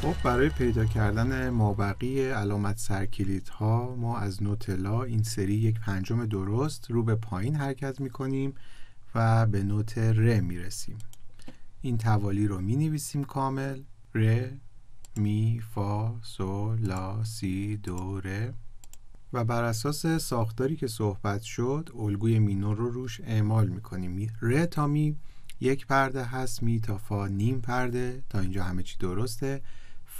خب برای پیدا کردن مابقی علامت سرکلیت ها ما از نوتلا این سری یک پنجم درست رو به پایین حرکت می کنیم و به نوت ر می رسیم این توالی رو می نویسیم کامل ر می فا سو لا سی دو ر و بر اساس ساختاری که صحبت شد الگوی مینور رو روش اعمال می کنیم ر تا می یک پرده هست می تا فا نیم پرده تا اینجا همه چی درسته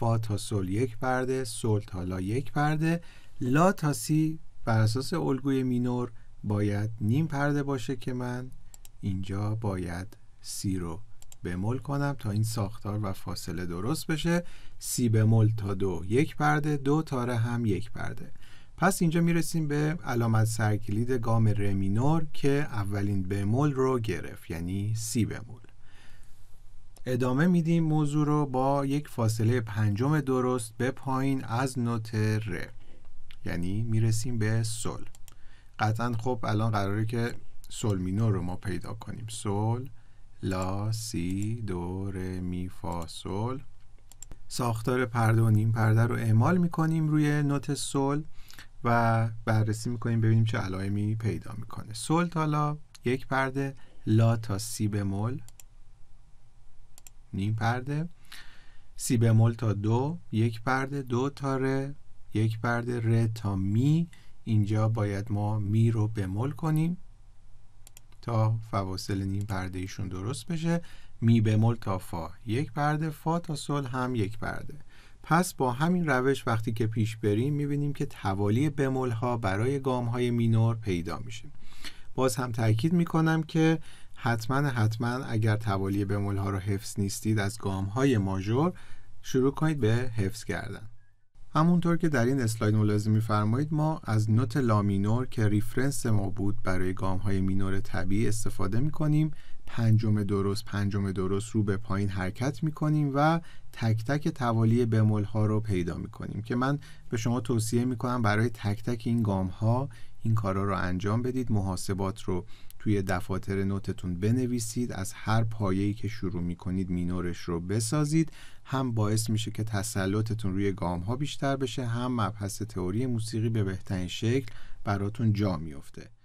فا تا سل یک پرده سل تا لا یک پرده لا تا سی بر اساس الگوی مینور باید نیم پرده باشه که من اینجا باید سی رو بمول کنم تا این ساختار و فاصله درست بشه سی بمول تا دو یک پرده دو تاره هم یک پرده پس اینجا میرسیم به علامت سرکلید گام رمینور که اولین بمول رو گرفت یعنی سی بمول ادامه میدیم موضوع رو با یک فاصله پنجم درست به پایین از نوت ر یعنی میرسیم به سل قطعا خب الان قراره که سل مینور رو ما پیدا کنیم سل لا سی دو ر می فا سل ساختار پرده و نیم پرده رو اعمال میکنیم روی نوت سل و بررسی میکنیم ببینیم چه علائمی پیدا میکنه سل تا لا یک پرده لا تا سی به مول، نیم پرده سی بمول تا دو یک پرده دو تا ره یک پرده ره تا می اینجا باید ما می رو بمول کنیم تا فواصل نیم پرده ایشون درست بشه می بمول تا فا یک پرده فا تا سل هم یک پرده پس با همین روش وقتی که پیش بریم میبینیم که توالی بمول ها برای گام های مینور پیدا میشه باز هم تاکید میکنم که حتما حتما اگر توالی بمول ها رو حفظ نیستید از گام های ماژور شروع کنید به حفظ کردن همونطور که در این اسلاید ملاحظه میفرمایید ما از نوت لامینور که ریفرنس ما بود برای گام های مینور طبیعی استفاده می کنیم پنجم درست پنجم درست رو به پایین حرکت میکنیم و تک تک توالی بمول ها رو پیدا میکنیم که من به شما توصیه میکنم برای تک تک این گام ها این کارا رو انجام بدید محاسبات رو توی دفاتر نوتتون بنویسید از هر پایه‌ای که شروع میکنید مینورش رو بسازید هم باعث میشه که تسلطتون روی گام ها بیشتر بشه هم مبحث تئوری موسیقی به بهترین شکل براتون جا میفته